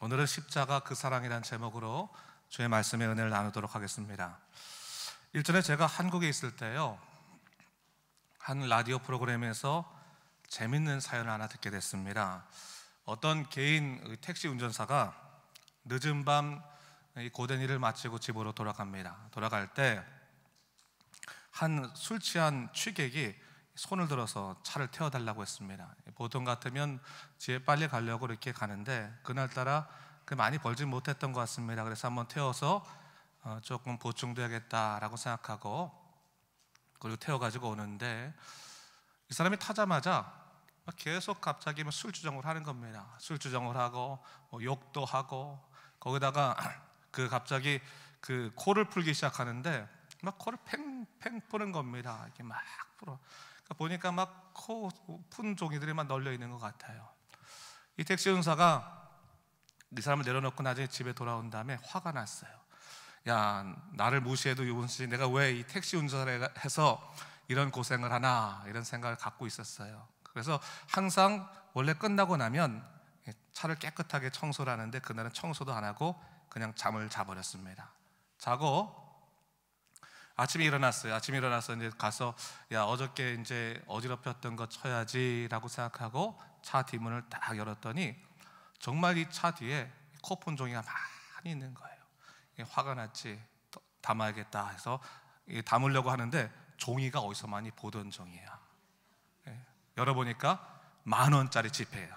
오늘은 십자가 그 사랑이란 제목으로 주의 말씀의 은혜를 나누도록 하겠습니다. 일전에 제가 한국에 있을 때요. 한 라디오 프로그램에서 재밌는 사연을 하나 듣게 됐습니다. 어떤 개인 택시 운전사가 늦은 밤 고된 일을 마치고 집으로 돌아갑니다. 돌아갈 때 한 술 취한 취객이 손을 들어서 차를 태워달라고 했습니다. 보통 같으면 집에 빨리 가려고 이렇게 가는데 그날따라 그 많이 벌지 못했던 것 같습니다. 그래서 한번 태워서 어, 조금 보충돼야겠다라고 생각하고 그리고 태워가지고 오는데 이 사람이 타자마자 계속 갑자기 술 주정을 하는 겁니다. 술 주정을 하고 뭐 욕도 하고 거기다가 그 갑자기 그 코를 풀기 시작하는데 막 코를 팽팽 푸는 겁니다. 이게막 풀어. 그러니까 보니까 막코픈 종이들이 막 널려 있는 것 같아요. 이 택시 운사가 이 네 사람을 내려놓고 나중에 집에 돌아온 다음에 화가 났어요. 야, 나를 무시해도 유분 씨, 내가 왜 이 택시 운전을 해서 이런 고생을 하나 이런 생각을 갖고 있었어요. 그래서 항상 원래 끝나고 나면 차를 깨끗하게 청소를 하는데 그날은 청소도 안 하고 그냥 잠을 자버렸습니다. 자고 아침에 일어났어요. 아침에 일어나서 이제 가서 야 어저께 이제 어지럽혔던 거 쳐야지라고 생각하고 차 뒷문을 딱 열었더니 정말 이 차 뒤에 코폰 종이가 많이 있는 거예요. 화가 났지 담아야겠다 해서 담으려고 하는데 종이가 어디서 많이 보던 종이야. 예. 열어보니까 만 원짜리 지폐예요.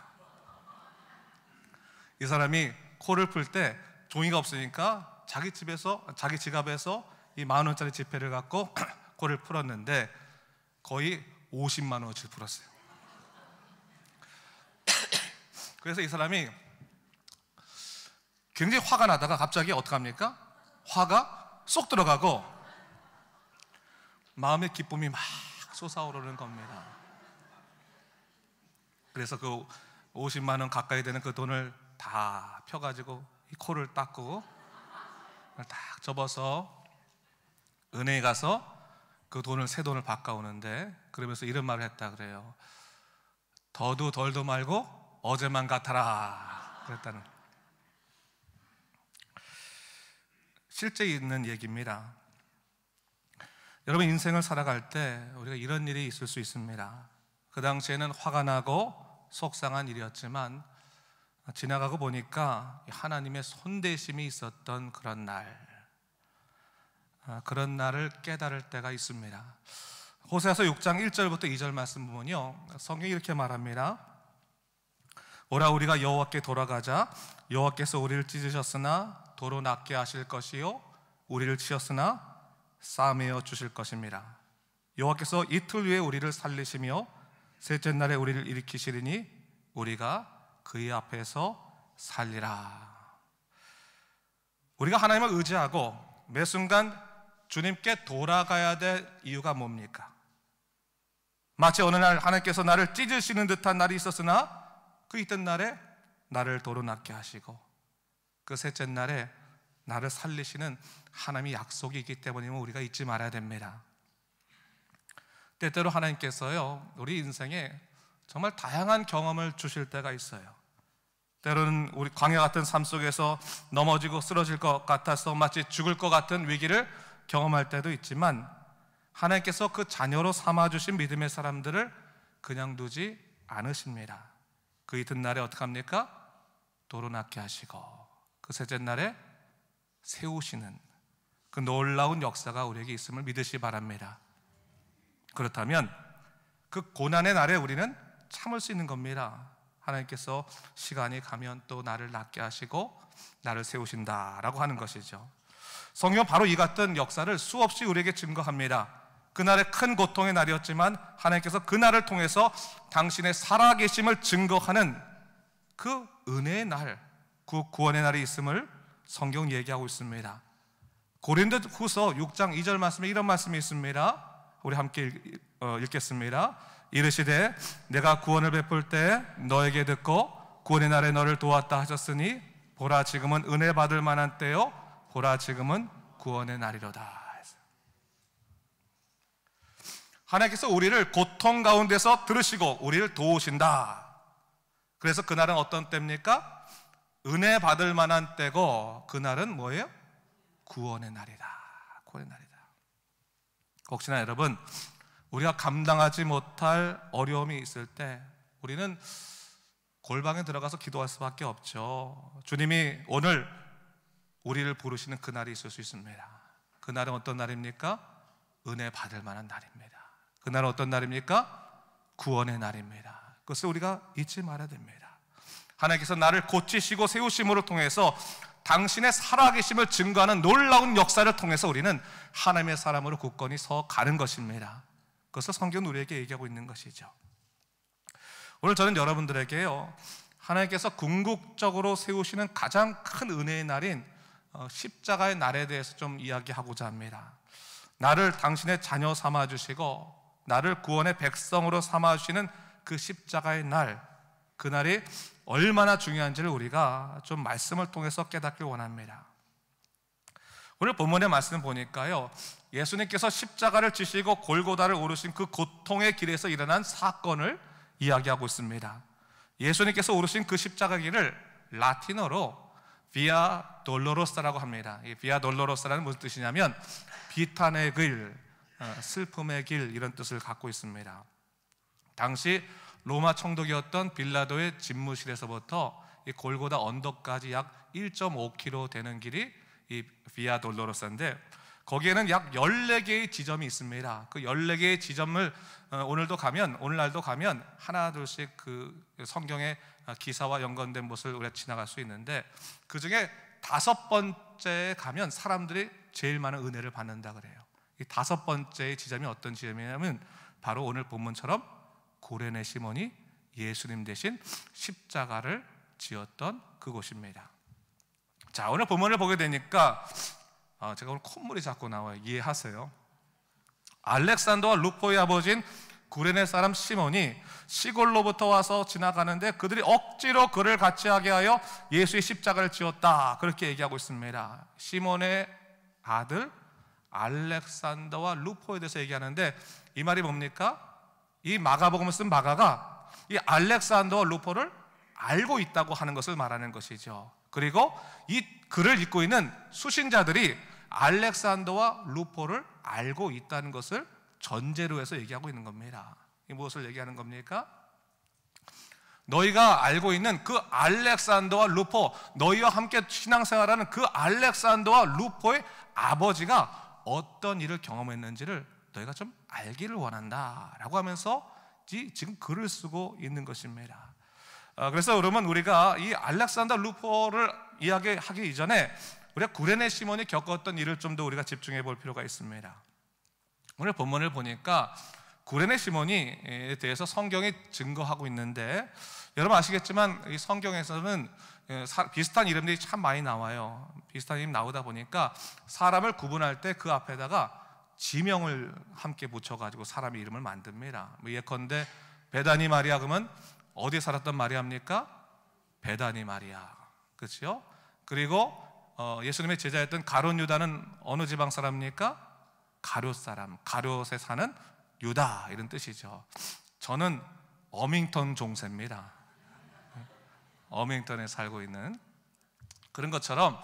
이 사람이 코를 풀 때 종이가 없으니까 자기 집에서 자기 지갑에서 이만 원짜리 지폐를 갖고 그를 풀었는데 거의 50만 원어치를 풀었어요. 그래서 이 사람이 굉장히 화가 나다가 갑자기 어떡 합니까? 화가 쏙 들어가고 마음의 기쁨이 막 솟아오르는 겁니다. 그래서 그 50만 원 가까이 되는 그 돈을 다 펴가지고 이 코를 닦고 딱 접어서 은행에 가서 그 돈을 새 돈을 바꿔오는데 그러면서 이런 말을 했다 그래요. 더도 덜도 말고 어제만 같아라 그랬다는. 실제 있는 얘기입니다. 여러분 인생을 살아갈 때 우리가 이런 일이 있을 수 있습니다. 그 당시에는 화가 나고 속상한 일이었지만 지나가고 보니까 하나님의 손대심이 있었던 그런 날 아, 그런 날을 깨달을 때가 있습니다. 호세아서 6장 1절부터 2절 말씀 보면요. 성경이 이렇게 말합니다. 오라 우리가 여호와께 돌아가자 여호와께서 우리를 찢으셨으나 도로 낫게 하실 것이요 우리를 치었으나 싸매어 주실 것입니다. 여호와께서 이틀 후에 우리를 살리시며 셋째 날에 우리를 일으키시리니 우리가 그의 앞에서 살리라. 우리가 하나님을 의지하고 매 순간 주님께 돌아가야 될 이유가 뭡니까? 마치 어느 날 하나님께서 나를 찢으시는 듯한 날이 있었으나 그 이튿 날에 나를 도로 낫게 하시고 그 셋째 날에 나를 살리시는 하나님의 약속이 있기 때문임을 우리가 잊지 말아야 됩니다. 때때로 하나님께서요, 우리 인생에 정말 다양한 경험을 주실 때가 있어요. 때로는 우리 광야 같은 삶 속에서 넘어지고 쓰러질 것 같아서 마치 죽을 것 같은 위기를 경험할 때도 있지만 하나님께서 그 자녀로 삼아주신 믿음의 사람들을 그냥 두지 않으십니다. 그 이튿날에 어떻게 합니까? 도로 낳게 하시고 그 셋째 날에 세우시는 그 놀라운 역사가 우리에게 있음을 믿으시 바랍니다. 그렇다면 그 고난의 날에 우리는 참을 수 있는 겁니다. 하나님께서 시간이 가면 또 나를 낫게 하시고 나를 세우신다라고 하는 것이죠. 성경 바로 이 같은 역사를 수없이 우리에게 증거합니다. 그날의 큰 고통의 날이었지만 하나님께서 그날을 통해서 당신의 살아계심을 증거하는 그 은혜의 날, 그 구원의 날이 있음을 성경 얘기하고 있습니다. 고린도 후서 6장 2절 말씀에 이런 말씀이 있습니다. 우리 함께 읽, 어, 겠습니다 이르시되 내가 구원을 베풀 때 너에게 듣고 구원의 날에 너를 도왔다 하셨으니 보라 지금은 은혜 받을 만한 때요 보라 지금은 구원의 날이로다. 하나님께서 우리를 고통 가운데서 들으시고 우리를 도우신다. 그래서 그날은 어떤 때입니까? 은혜 받을 만한 때고 그날은 뭐예요? 구원의 날이다. 구원의 날이다. 혹시나 여러분 우리가 감당하지 못할 어려움이 있을 때 우리는 골방에 들어가서 기도할 수밖에 없죠. 주님이 오늘 우리를 부르시는 그날이 있을 수 있습니다. 그날은 어떤 날입니까? 은혜 받을 만한 날입니다. 그날은 어떤 날입니까? 구원의 날입니다. 그것을 우리가 잊지 말아야 됩니다. 하나님께서 나를 고치시고 세우심으로 통해서 당신의 살아계심을 증거하는 놀라운 역사를 통해서 우리는 하나님의 사람으로 굳건히 서 가는 것입니다. 그것을 성경은 우리에게 얘기하고 있는 것이죠. 오늘 저는 여러분들에게요. 하나님께서 궁극적으로 세우시는 가장 큰 은혜의 날인 어, 십자가의 날에 대해서 좀 이야기하고자 합니다. 나를 당신의 자녀 삼아 주시고 나를 구원의 백성으로 삼아 주시는 그 십자가의 날, 그 날이 얼마나 중요한지를 우리가 좀 말씀을 통해서 깨닫길 원합니다. 오늘 본문의 말씀 보니까요. 예수님께서 십자가를 지시고 골고다를 오르신 그 고통의 길에서 일어난 사건을 이야기하고 있습니다. 예수님께서 오르신 그 십자가 길을 라틴어로 비아 돌로로스라고 합니다. 비아 돌로로스라는 무슨 뜻이냐면 비탄의 길, 어, 슬픔의 길 이런 뜻을 갖고 있습니다. 당시 로마 총독이었던 빌라도의 집무실에서부터 골고다 언덕까지 약 1.5km 되는 길이 이 비아 돌로로스인데 거기에는 약 14개의 지점이 있습니다. 그 14개의 지점을 어, 오늘도 가면, 오늘날도 가면 하나, 둘씩 그 성경의 어, 기사와 연관된 곳을 우리가 지나갈 수 있는데 그 중에 다섯 번째에 가면 사람들이 제일 많은 은혜를 받는다 그래요. 이 다섯 번째의 지점이 어떤 지점이냐면 바로 오늘 본문처럼 고레네 시몬이 예수님 대신 십자가를 지었던 그곳입니다. 자, 오늘 본문을 보게 되니까 아, 제가 오늘 콧물이 자꾸 나와요. 이해하세요. 알렉산더와 루포의 아버지인 구레네 사람 시몬이 시골로부터 와서 지나가는데 그들이 억지로 그를 같이 하게 하여 예수의 십자가를 지었다. 그렇게 얘기하고 있습니다. 시몬의 아들 알렉산더와 루포에 대해서 얘기하는데 이 말이 뭡니까? 이 마가복음을 쓴 마가가 이 알렉산더와 루포를 알고 있다고 하는 것을 말하는 것이죠. 그리고 이 글을 읽고 있는 수신자들이 알렉산더와 루포를 알고 있다는 것을 전제로 해서 얘기하고 있는 겁니다. 이 무엇을 얘기하는 겁니까? 너희가 알고 있는 그 알렉산더와 루포, 너희와 함께 신앙생활하는 그 알렉산더와 루포의 아버지가 어떤 일을 경험했는지를 너희가 좀 알기를 원한다. 라고 하면서 지금 글을 쓰고 있는 것입니다. 어, 그래서 그러면 우리가 이 알렉산더 루퍼를 이야기하기 이전에 우리가 구레네 시몬이 겪었던 일을 좀 더 우리가 집중해 볼 필요가 있습니다. 오늘 본문을 보니까 구레네 시몬이에 대해서 성경이 증거하고 있는데 여러분 아시겠지만 이 성경에서는 비슷한 이름들이 참 많이 나와요. 비슷한 이름 나오다 보니까 사람을 구분할 때 그 앞에다가 지명을 함께 붙여가지고 사람의 이름을 만듭니다. 뭐 예컨대 베다니 마리아 그러면 어디에 살았던 마리아입니까? 베다니 마리아. 그렇죠? 그리고 어, 예수님의 제자였던 가롯 유다는 어느 지방 사람입니까? 가롯 사람, 가롯에 사는 유다 이런 뜻이죠. 저는 어밍턴 종세입니다. 어밍턴에 살고 있는 그런 것처럼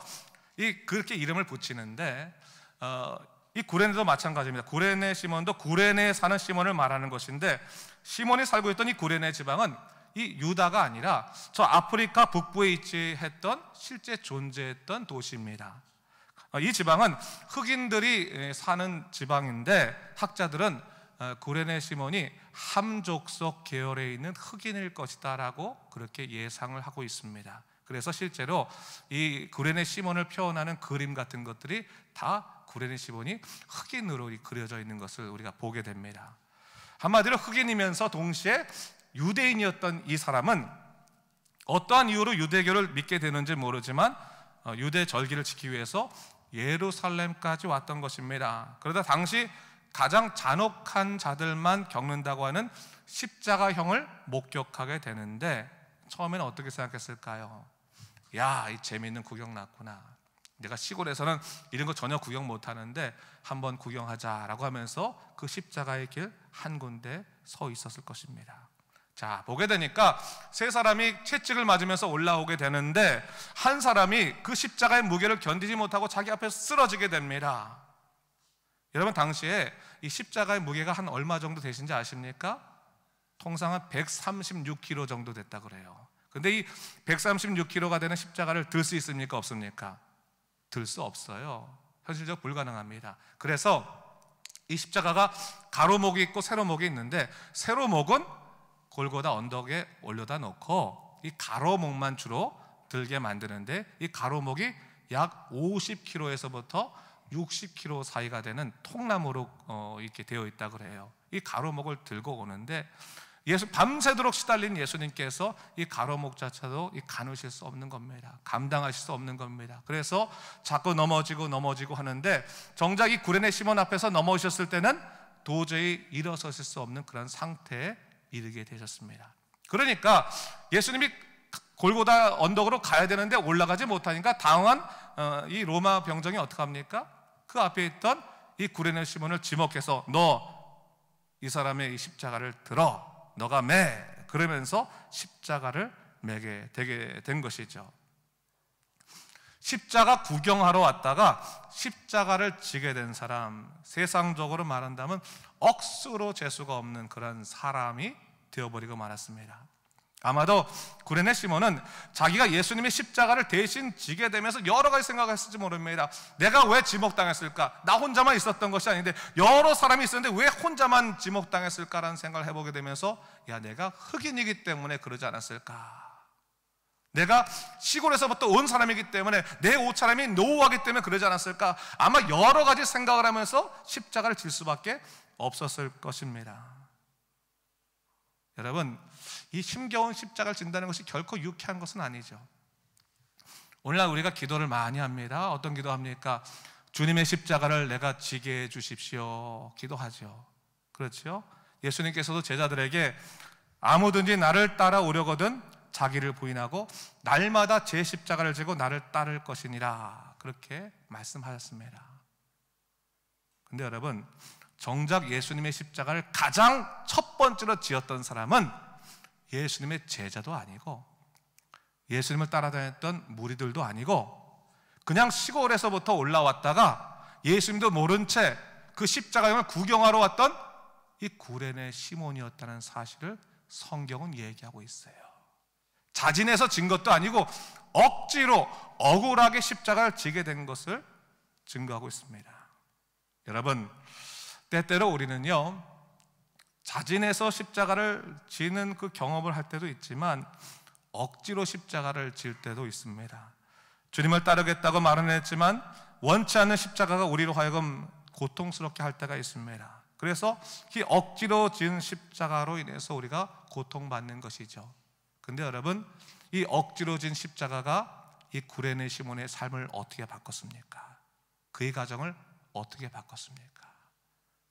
이 그렇게 이름을 붙이는데 어, 이 구레네도 마찬가지입니다. 구레네 시몬도 구레네에 사는 시몬을 말하는 것인데 시몬이 살고 있던 이 구레네 지방은 이 유다가 아니라 저 아프리카 북부에 위치 했던 실제 존재했던 도시입니다. 어, 이 지방은 흑인들이 예, 사는 지방인데 학자들은 어, 고레네 시몬이 함족속 계열에 있는 흑인일 것이다라고 그렇게 예상을 하고 있습니다. 그래서 실제로 이 구레네 시몬을 표현하는 그림 같은 것들이 다 구레네 시몬이 흑인으로 그려져 있는 것을 우리가 보게 됩니다. 한마디로 흑인이면서 동시에 유대인이었던 이 사람은 어떠한 이유로 유대교를 믿게 되는지 모르지만 어, 유대 절기를 지키기 위해서 예루살렘까지 왔던 것입니다. 그러다 당시 가장 잔혹한 자들만 겪는다고 하는 십자가형을 목격하게 되는데 처음에는 어떻게 생각했을까요? 야, 이 재미있는 구경 났구나. 내가 시골에서는 이런 거 전혀 구경 못 하는데 한번 구경하자라고 하면서 그 십자가의 길 한 군데 서 있었을 것입니다. 자, 보게 되니까 세 사람이 채찍을 맞으면서 올라오게 되는데 한 사람이 그 십자가의 무게를 견디지 못하고 자기 앞에서 쓰러지게 됩니다. 여러분 당시에 이 십자가의 무게가 한 얼마 정도 되신지 아십니까? 통상 은 136kg 정도 됐다 그래요. 근데 이 136kg가 되는 십자가를 들 수 있습니까? 없습니까? 들 수 없어요. 현실적 불가능합니다. 그래서 이 십자가가 가로목이 있고 세로목이 있는데 세로목은 골고다 언덕에 올려다 놓고 이 가로목만 주로 들게 만드는데 이 가로목이 약5 0 k m 에서부터6 0 k m 사이가 되는 통나무로 어, 이렇게 되어 있다 그래요. 이 가로목을 들고 오는데 예수 밤새도록 시달린 예수님께서 이 가로목 자체도 이 가누실 수 없는 겁니다. 감당하실 수 없는 겁니다. 그래서 자꾸 넘어지고 넘어지고 하는데 정작 이 구레네 시몬 앞에서 넘어오셨을 때는 도저히 일어서실 수 없는 그런 상태에 이르게 되셨습니다. 그러니까 예수님이 골고다 언덕으로 가야 되는데 올라가지 못하니까 당황한 어, 이 로마 병정이 어떻 합니까? 그 앞에 있던 이 구레네 시몬을 지목해서 너 이 사람의 이 십자가를 들어 너가 매 그러면서 십자가를 매게 되게 된 것이죠. 십자가 구경하러 왔다가 십자가를 지게 된 사람, 세상적으로 말한다면 억수로 재수가 없는 그런 사람이 되어버리고 말았습니다. 아마도 구레네 시몬은 자기가 예수님의 십자가를 대신 지게 되면서 여러 가지 생각했을지 을 모릅니다. 내가 왜 지목당했을까? 나 혼자만 있었던 것이 아닌데 여러 사람이 있었는데 왜 혼자만 지목당했을까라는 생각을 해보게 되면서 야 내가 흑인이기 때문에 그러지 않았을까? 내가 시골에서부터 온 사람이기 때문에 내 옷차림이 노후하기 때문에 그러지 않았을까? 아마 여러 가지 생각을 하면서 십자가를 질 수밖에 없었을 것입니다. 여러분, 이 힘겨운 십자가를 진다는 것이 결코 유쾌한 것은 아니죠. 오늘날 우리가 기도를 많이 합니다. 어떤 기도합니까? 주님의 십자가를 내가 지게 해 주십시오. 기도하죠. 그렇죠? 예수님께서도 제자들에게 아무든지 나를 따라오려거든 자기를 부인하고 날마다 제 십자가를 지고 나를 따를 것이니라 그렇게 말씀하셨습니다. 근데 여러분 정작 예수님의 십자가를 가장 첫 번째로 지었던 사람은 예수님의 제자도 아니고 예수님을 따라다녔던 무리들도 아니고 그냥 시골에서부터 올라왔다가 예수님도 모른 채 그 십자가형을 구경하러 왔던 이 구레네 시몬이었다는 사실을 성경은 얘기하고 있어요. 자진해서 진 것도 아니고 억지로 억울하게 십자가를 지게 된 것을 증거하고 있습니다. 여러분, 때때로 우리는요, 자진해서 십자가를 지는 그 경험을 할 때도 있지만, 억지로 십자가를 질 때도 있습니다. 주님을 따르겠다고 말은 했지만, 원치 않는 십자가가 우리로 하여금 고통스럽게 할 때가 있습니다. 그래서 이 억지로 지은 십자가로 인해서 우리가 고통받는 것이죠. 근데 여러분 이 억지로 진 십자가가 이 구레네 시몬의 삶을 어떻게 바꿨습니까? 그의 가정을 어떻게 바꿨습니까?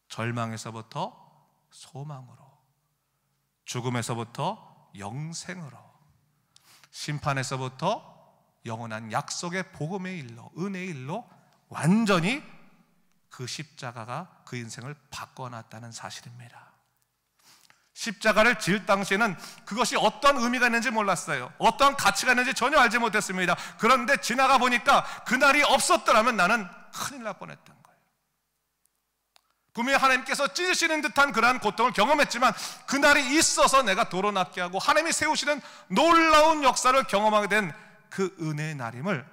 절망에서부터 소망으로 죽음에서부터 영생으로 심판에서부터 영원한 약속의 복음의 일로 은혜의 일로 완전히 그 십자가가 그 인생을 바꿔놨다는 사실입니다. 십자가를 지을 당시에는 그것이 어떤 의미가 있는지 몰랐어요. 어떤 가치가 있는지 전혀 알지 못했습니다. 그런데 지나가 보니까 그날이 없었더라면 나는 큰일 날 뻔했던 거예요. 분명히 하나님께서 찢으시는 듯한 그러한 고통을 경험했지만 그날이 있어서 내가 도로낫게 하고 하나님이 세우시는 놀라운 역사를 경험하게 된 그 은혜의 날임을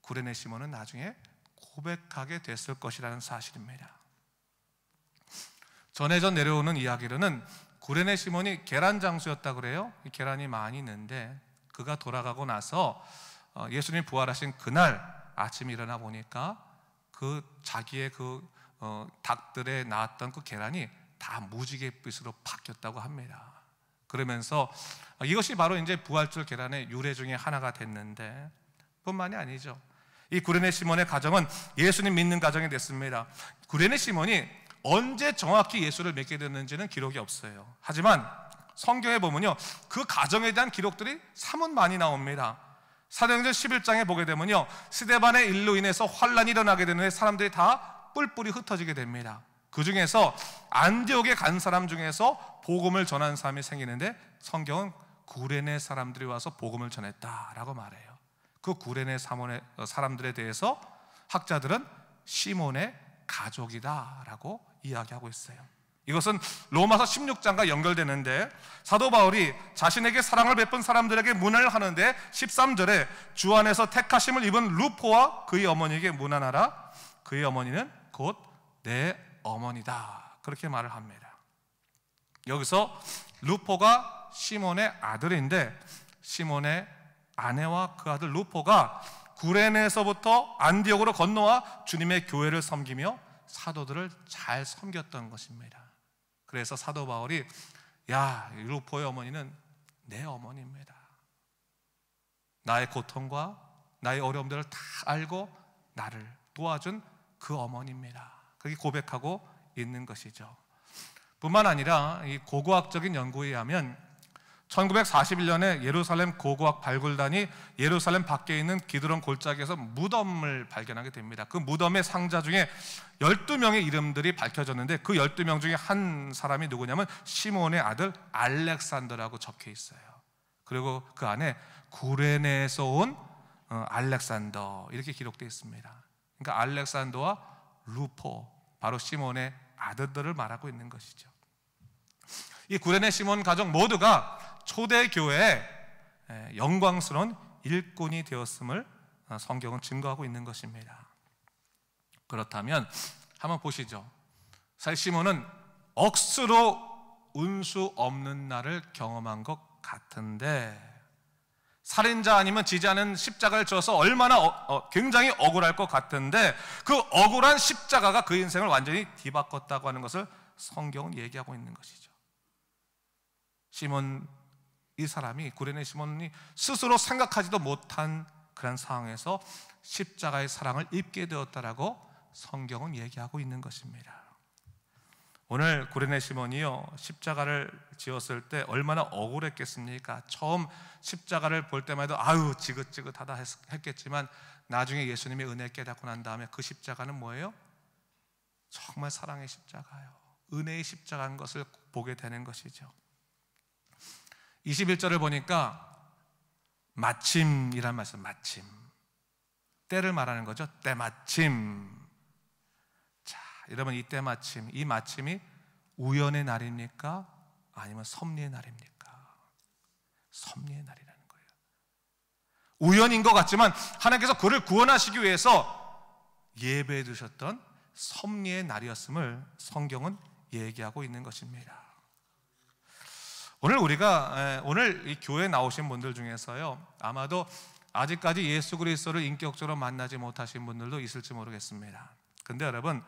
구레네 시몬은 나중에 고백하게 됐을 것이라는 사실입니다. 전해져 내려오는 이야기로는 구레네 시몬이 계란 장수였다 그래요. 계란이 많이 있는데 그가 돌아가고 나서 어, 예수님 부활하신 그날 아침 일어나 보니까 그 자기의 그 어, 닭들에 나왔던 그 계란이 다 무지갯빛으로 바뀌었다고 합니다. 그러면서 어, 이것이 바로 이제 부활절 계란의 유래 중에 하나가 됐는데 뿐만이 아니죠. 이 구레네 시몬의 가정은 예수님 믿는 가정이 됐습니다. 구레네 시몬이 언제 정확히 예수를 맺게 됐는지는 기록이 없어요. 하지만 성경에 보면요. 그 가정에 대한 기록들이 사뭇 많이 나옵니다. 사도행전 11장에 보게 되면요. 스데반의 일로 인해서 환란이 일어나게 되는데 사람들이 다 뿔뿔이 흩어지게 됩니다. 그 중에서 안디옥에 간 사람 중에서 복음을 전한 사람이 생기는데 성경은 구레네 사람들이 와서 복음을 전했다라고 말해요. 그 구레네 사람들에 대해서 학자들은 시몬의 가족이다라고 이야기하고 있어요. 이것은 로마서 16장과 연결되는데 사도 바울이 자신에게 사랑을 베푼 사람들에게 문안을 하는데 13절에 주 안에서 택하심을 입은 루포와 그의 어머니에게 문안하라 그의 어머니는 곧 내 어머니다 그렇게 말을 합니다. 여기서 루포가 시몬의 아들인데 시몬의 아내와 그 아들 루포가 구레네에서부터 안디옥으로 건너와 주님의 교회를 섬기며 사도들을 잘 섬겼던 것입니다. 그래서 사도 바울이 야, 루포의 어머니는 내 어머니입니다. 나의 고통과 나의 어려움들을 다 알고 나를 도와준 그 어머니입니다. 그게 고백하고 있는 것이죠. 뿐만 아니라 이 고고학적인 연구에 의하면 1941년에 예루살렘 고고학 발굴단이 예루살렘 밖에 있는 기드론 골짜기에서 무덤을 발견하게 됩니다. 그 무덤의 상자 중에 12명의 이름들이 밝혀졌는데 그 12명 중에 한 사람이 누구냐면 시몬의 아들 알렉산더라고 적혀 있어요. 그리고 그 안에 구레네에서 온 어, 알렉산더 이렇게 기록되어 있습니다. 그러니까 알렉산더와 루포 바로 시몬의 아들들을 말하고 있는 것이죠. 이 구레네 시몬 가족 모두가 초대교회의 예, 영광스러운 일꾼이 되었음을 어, 성경은 증거하고 있는 것입니다. 그렇다면 한번 보시죠. 살 시몬은 억수로 운수 없는 날을 경험한 것 같은데 살인자 아니면 지지 않은 십자가를 져서 얼마나 어, 어, 굉장히 억울할 것 같은데 그 억울한 십자가가 그 인생을 완전히 뒤바꿨다고 하는 것을 성경은 얘기하고 있는 것이죠. 시몬 이 사람이 구레네 시몬이 스스로 생각하지도 못한 그런 상황에서 십자가의 사랑을 입게 되었다라고 성경은 얘기하고 있는 것입니다. 오늘 구레네 시몬이요 십자가를 지었을 때 얼마나 억울했겠습니까? 처음 십자가를 볼 때만 해도 아유 지긋지긋하다 했겠지만 나중에 예수님의 은혜 깨닫고 난 다음에 그 십자가는 뭐예요? 정말 사랑의 십자가요. 은혜의 십자가인 것을 보게 되는 것이죠. 21절을 보니까 마침이란 말씀, 마침. 때를 말하는 거죠. 때마침. 자, 여러분 이 때마침, 이 마침이 우연의 날입니까? 아니면 섭리의 날입니까? 섭리의 날이라는 거예요. 우연인 것 같지만 하나님께서 그를 구원하시기 위해서 예배해 두셨던 섭리의 날이었음을 성경은 얘기하고 있는 것입니다. 오늘 우리가 예, 오늘 이 교회 에 나오신 분들 중에서요 아마도 아직까지 예수 그리스도를 인격적으로 만나지 못하신 분들도 있을지 모르겠습니다. 근데 여러분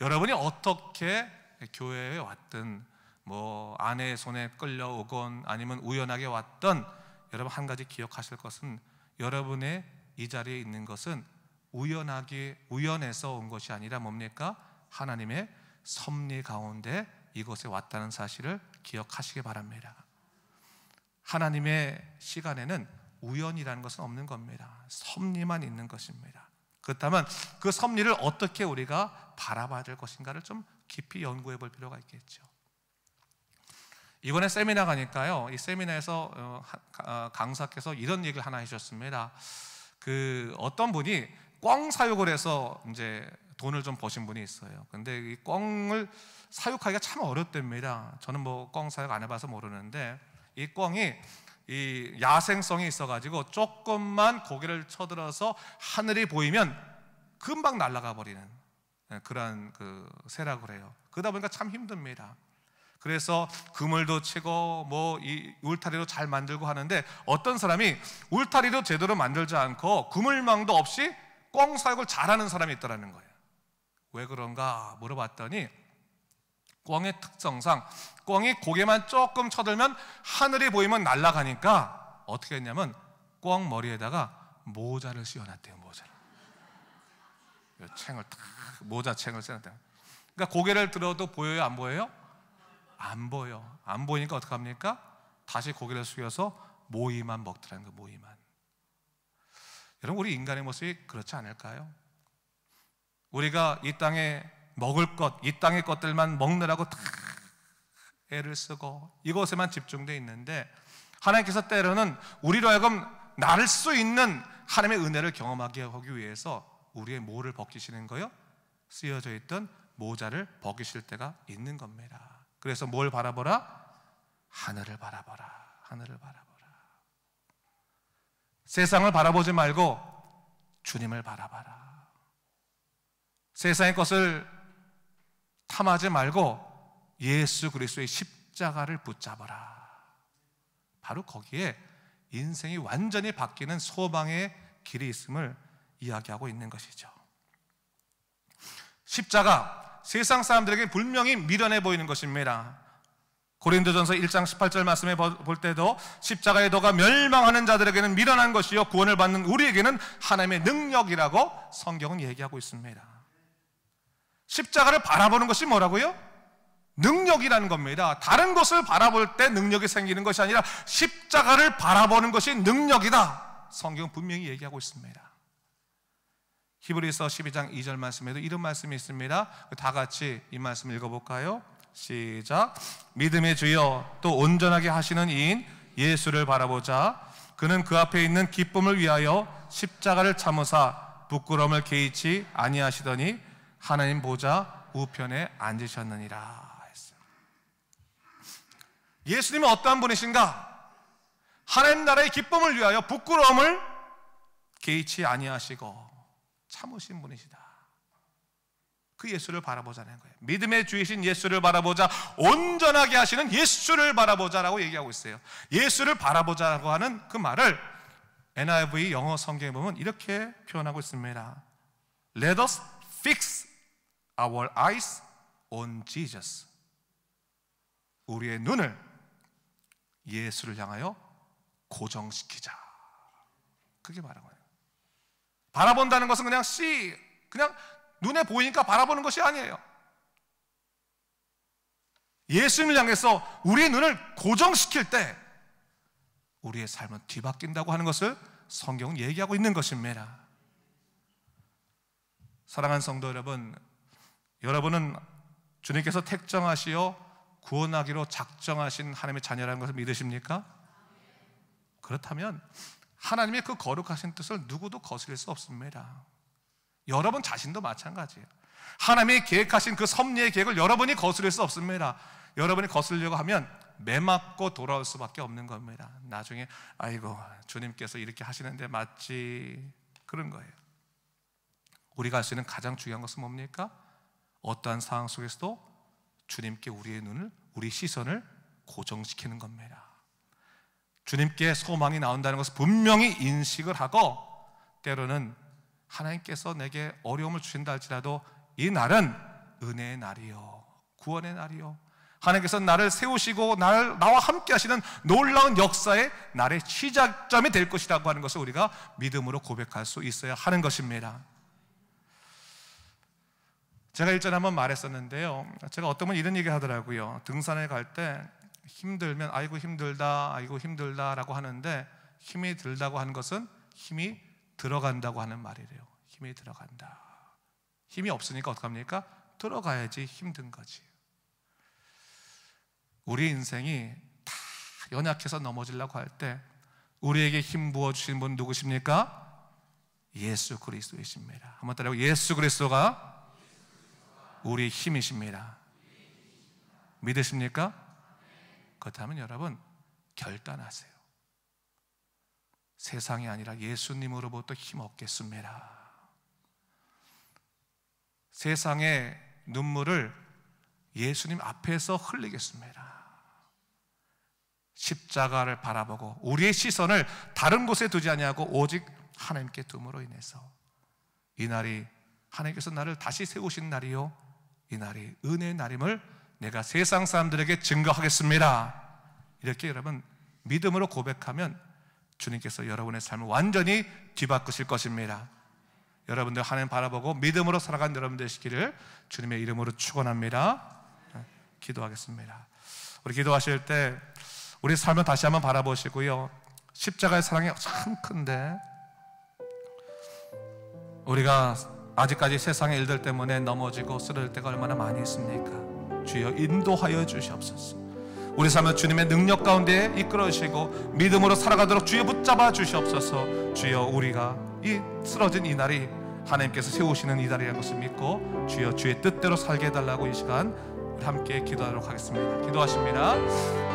여러분이 어떻게 교회에 왔든 뭐 아내의 손에 끌려오건 아니면 우연하게 왔던 여러분 한 가지 기억하실 것은 여러분의 이 자리에 있는 것은 우연하게 우연해서 온 것이 아니라 뭡니까 하나님의 섭리 가운데 이곳에 왔다는 사실을 기억하시기 바랍니다. 하나님의 시간에는 우연이라는 것은 없는 겁니다. 섭리만 있는 것입니다. 그렇다면 그 섭리를 어떻게 우리가 바라봐야 될 것인가를 좀 깊이 연구해 볼 필요가 있겠죠. 이번에 세미나 가니까요. 이 세미나에서 어, 어, 강사께서 이런 얘기를 하나 해주셨습니다. 그 어떤 분이 꽝 사육을 해서 이제 돈을 좀 버신 분이 있어요. 근데 이 꿩을 사육하기가 참 어렵답니다. 저는 뭐 꿩 사육 안 해봐서 모르는데 이 꿩이 이 야생성이 있어가지고 조금만 고개를 쳐들어서 하늘이 보이면 금방 날아가 버리는 예, 그런 그 새라고 래요 그러다 보니까 참 힘듭니다. 그래서 그물도 치고 뭐 이 울타리도 잘 만들고 하는데 어떤 사람이 울타리도 제대로 만들지 않고 그물망도 없이 꿩 사육을 잘하는 사람이 있더라는 거예요. 왜 그런가 물어봤더니 꿩의 특성상 꿩이 고개만 조금 쳐들면 하늘이 보이면 날아가니까 어떻게 했냐면 꿩 머리에다가 모자를 씌워놨대요 모자를 챙을 탁 모자 챙을 씌놨대 그러니까 고개를 들어도 보여요 안 보여요? 안 보여 안 보이니까 어떡합니까? 다시 고개를 숙여서 모이만 먹더라는 거 모이만 여러분 우리 인간의 모습이 그렇지 않을까요? 우리가 이 땅에 먹을 것, 이 땅의 것들만 먹느라고 다 애를 쓰고 이것에만 집중돼 있는데 하나님께서 때로는 우리로 하여금 나를 수 있는 하나님의 은혜를 경험하게 하기 위해서 우리의 모를 벗기시는 거요. 쓰여져 있던 모자를 벗기실 때가 있는 겁니다. 그래서 뭘 바라보라? 하늘을 바라보라. 하늘을 바라보라. 세상을 바라보지 말고 주님을 바라봐라. 세상의 것을 탐하지 말고 예수 그리스도의 십자가를 붙잡아라. 바로 거기에 인생이 완전히 바뀌는 소망의 길이 있음을 이야기하고 있는 것이죠. 십자가 세상 사람들에게 분명히 미련해 보이는 것입니다. 고린도전서 1장 18절 말씀에 볼 때도 십자가의 도가 멸망하는 자들에게는 미련한 것이요 구원을 받는 우리에게는 하나님의 능력이라고 성경은 얘기하고 있습니다. 십자가를 바라보는 것이 뭐라고요? 능력이라는 겁니다. 다른 것을 바라볼 때 능력이 생기는 것이 아니라 십자가를 바라보는 것이 능력이다. 성경은 분명히 얘기하고 있습니다. 히브리서 12장 2절 말씀에도 이런 말씀이 있습니다. 다 같이 이 말씀 읽어볼까요? 시작. 믿음의 주여 또 온전하게 하시는 이인 예수를 바라보자. 그는 그 앞에 있는 기쁨을 위하여 십자가를 참으사 부끄러움을 개의치 아니하시더니 하나님 보좌 우편에 앉으셨느니라 예수님은 어떠한 분이신가? 하나님 나라의 기쁨을 위하여 부끄러움을 개의치 아니하시고 참으신 분이시다. 그 예수를 바라보자는 거예요. 믿음의 주이신 예수를 바라보자, 온전하게 하시는 예수를 바라보자라고 얘기하고 있어요. 예수를 바라보자고 하는 그 말을 NIV 영어 성경에 보면 이렇게 표현하고 있습니다. Let us fix our eyes on Jesus. 우리의 눈을 예수를 향하여 고정시키자. 그게 말한 거예요. 바라본다는 것은 그냥 씨, 그냥 눈에 보이니까 바라보는 것이 아니에요. 예수님을 향해서 우리의 눈을 고정시킬 때 우리의 삶은 뒤바뀐다고 하는 것을 성경은 얘기하고 있는 것입니다. 사랑하는 성도 여러분, 여러분은 주님께서 택정하시어 구원하기로 작정하신 하나님의 자녀라는 것을 믿으십니까? 그렇다면 하나님의 그 거룩하신 뜻을 누구도 거스릴 수 없습니다. 여러분 자신도 마찬가지예요. 하나님이 계획하신 그 섭리의 계획을 여러분이 거스릴 수 없습니다. 여러분이 거스려고 하면 매맞고 돌아올 수밖에 없는 겁니다. 나중에 아이고 주님께서 이렇게 하시는데 맞지 그런 거예요. 우리가 할 수 있는 가장 중요한 것은 뭡니까? 어떠한 상황 속에서도 주님께 우리의 눈을 우리 시선을 고정시키는 겁니다. 주님께 소망이 나온다는 것을 분명히 인식을 하고 때로는 하나님께서 내게 어려움을 주신다 할지라도 이 날은 은혜의 날이요 구원의 날이요 하나님께서 나를 세우시고 나를, 나와 함께 하시는 놀라운 역사의 날의 시작점이 될 것이라고 하는 것을 우리가 믿음으로 고백할 수 있어야 하는 것입니다. 제가 일전에 한번 말했었는데요. 제가 어떤 분 이런 얘기 하더라고요. 등산에 갈 때 힘들면 아이고 힘들다, 아이고 힘들다라고 하는데 힘이 들다고 하는 것은 힘이 들어간다고 하는 말이래요. 힘이 들어간다. 힘이 없으니까 어떡합니까? 들어가야지 힘든 거지. 우리 인생이 다 연약해서 넘어지려고 할 때 우리에게 힘 부어 주신 분 누구십니까? 예수 그리스도이십니다. 한번 따라하고 예수 그리스도가 우리의 힘이십니다. 믿으십니까? 그렇다면 여러분 결단하세요. 세상이 아니라 예수님으로부터 힘 얻겠습니다. 세상의 눈물을 예수님 앞에서 흘리겠습니다. 십자가를 바라보고 우리의 시선을 다른 곳에 두지 아니하고 오직 하나님께 둠으로 인해서 이 날이 하나님께서 나를 다시 세우신 날이요 이 날이 은혜의 날임을 내가 세상 사람들에게 증거하겠습니다. 이렇게 여러분 믿음으로 고백하면 주님께서 여러분의 삶을 완전히 뒤바꾸실 것입니다. 여러분들 하나님 바라보고 믿음으로 살아간 여러분들 시기를 주님의 이름으로 축원합니다. 기도하겠습니다. 우리 기도하실 때 우리 삶을 다시 한번 바라보시고요. 십자가의 사랑이 참 큰데 우리가 아직까지 세상의 일들 때문에 넘어지고 쓰러질 때가 얼마나 많이 있습니까? 주여 인도하여 주시옵소서. 우리 삶을 주님의 능력 가운데 이끌어 주시고 믿음으로 살아가도록 주여 붙잡아 주시옵소서. 주여 우리가 이 쓰러진 이 날이 하나님께서 세우시는 이 날이라는 것을 믿고 주여 주의 뜻대로 살게 해달라고 이 시간 함께 기도하도록 하겠습니다. 기도하십니다.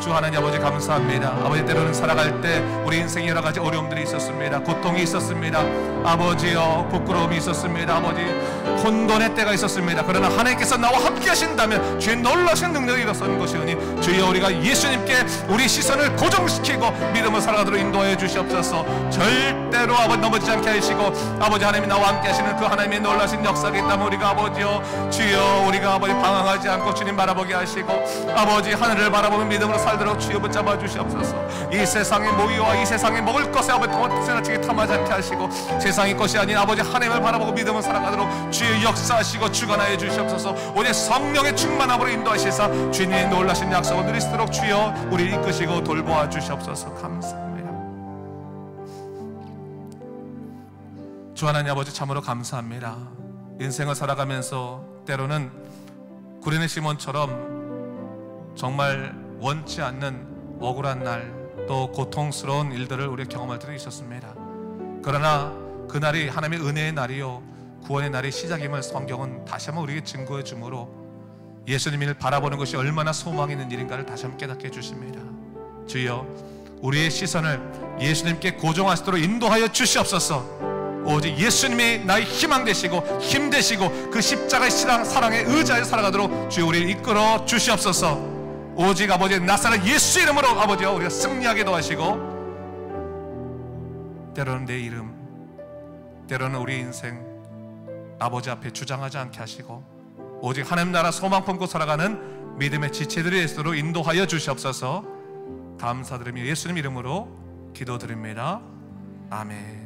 주 하나님 아버지 감사합니다. 아버지 때로는 살아갈 때 우리 인생에 여러 가지 어려움들이 있었습니다. 고통이 있었습니다. 아버지여 부끄러움이 있었습니다. 아버지 혼돈의 때가 있었습니다. 그러나 하나님께서 나와 함께 하신다면 주의 놀라신 능력이 일어선 것이오니 주여 우리가 예수님께 우리 시선을 고정시키고 믿음을 살아가도록 인도해 주시옵소서 절대로 아버지 넘어지지 않게 하시고 아버지 하나님이 나와 함께 하시는 그 하나님의 놀라신 역사가 있다면 우리가 아버지여 주여 우리가 아버지 방황하지 않고 주님 주나님 바라보게 하시고 아버지 하늘을 바라보는 믿음으로 살도록 주여 붙잡아 주시옵소서 이 세상의 모유와 이 세상의 먹을 것에 아버지 동지나치게 탐하지 않게 하시고 세상의 것이 아닌 아버지 하나님을 바라보고 믿음을 살아가도록 주의 역사하시고 주관하여 주시옵소서 오직 성령의 충만함으로 인도하시사 주님의 놀라신 약속을 누리시도록 주여 우리 이끄시고 돌보아 주시옵소서 감사합니다 주 하나님 아버지 참으로 감사합니다 인생을 살아가면서 때로는 구레네 시몬처럼 정말 원치 않는 억울한 날 또 고통스러운 일들을 우리 경험할 때도 있었습니다. 그러나 그날이 하나님의 은혜의 날이요 구원의 날의 시작임을 성경은 다시 한번 우리에게 증거해 주므로 예수님을 바라보는 것이 얼마나 소망이 있는 일인가를 다시 한번 깨닫게 해 주십니다. 주여 우리의 시선을 예수님께 고정하시도록 인도하여 주시옵소서. 오직 예수님이 나의 희망 되시고 힘 되시고 그 십자가의 사랑에 의지하여 살아가도록 주여 우리를 이끌어 주시옵소서 오직 아버지 나사렛 예수 이름으로 아버지와 우리가 승리하게 도하시고 때로는 내 이름 때로는 우리 인생 아버지 앞에 주장하지 않게 하시고 오직 하나님 나라 소망 품고 살아가는 믿음의 지체들의 될수록 인도하여 주시옵소서 감사드리며 예수님 이름으로 기도드립니다 아멘